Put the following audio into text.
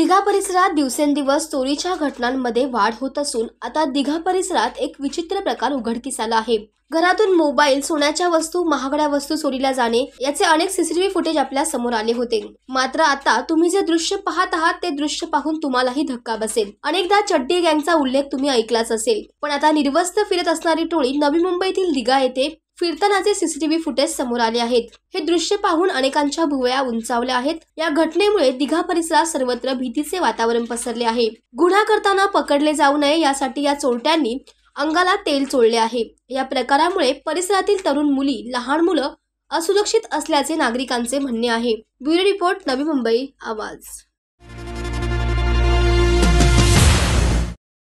दिघा परिसरात दिवसेंदिवस चोरीच्या घटनांमध्ये वाढ होत असून आता दिघा परिसरात एक विचित्र प्रकार उघडकीस आला आहे घरातून मोबाईल सोन्याच्या वस्तू महागड्या वस्तू चोरीला जाणे याचे अनेक सीसीटीव्ही फुटेज आपल्या समोर आले होते मात्र आता तुम्ही जे दृश्य पाहत आहात ते दृश्य पाहून तुम्हालाही धक्का बसेल अनेकदा चड्डी गँगचा उल्लेख तुम्ही ऐकलाच असेल पण आता निर्वस्त फिरत असणारी टोळी नवी मुंबईतील दिघा येथे फिरतानाचे सीसीटीव्ही फुटेज समोर आले आहेत हे दृश्य पाहून अनेकांच्या भुवया उंचावल्या आहेत या घटनेमुळे दिघा परिसरात सर्वत्र भीतीचे वातावरण पसरले आहे गुन्हा करताना पकडले जाऊ नये यासाठी या चोरट्यांनी अंगाला तेल चोळले आहे या प्रकारामुळे परिसरातील तरुण मुली लहान मुलं असुरक्षित असल्याचे नागरिकांचे म्हणणे आहे ब्युरो रिपोर्ट नवी मुंबई आवाज